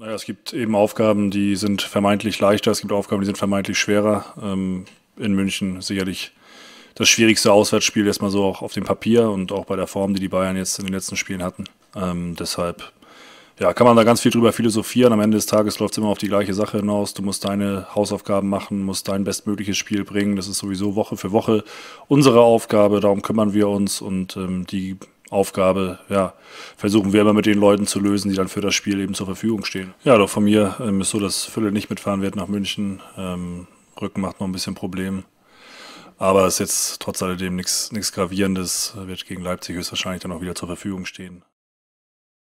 Naja, es gibt eben Aufgaben, die sind vermeintlich leichter, es gibt Aufgaben, die sind vermeintlich schwerer. Ähm, in München sicherlich das schwierigste Auswärtsspiel erstmal so auch auf dem Papier und auch bei der Form, die die Bayern jetzt in den letzten Spielen hatten. Ähm, deshalb ja, kann man da ganz viel drüber philosophieren. Am Ende des Tages läuft es immer auf die gleiche Sache hinaus. Du musst deine Hausaufgaben machen, musst dein bestmögliches Spiel bringen. Das ist sowieso Woche für Woche unsere Aufgabe. Darum kümmern wir uns und ähm, die Aufgabe, ja, versuchen wir immer mit den Leuten zu lösen, die dann für das Spiel eben zur Verfügung stehen. Ja, doch von mir ähm, ist so, dass Fülle nicht mitfahren wird nach München. Ähm, Rücken macht noch ein bisschen Problem. Aber es ist jetzt trotz alledem nichts Gravierendes, wird gegen Leipzig höchstwahrscheinlich dann auch wieder zur Verfügung stehen.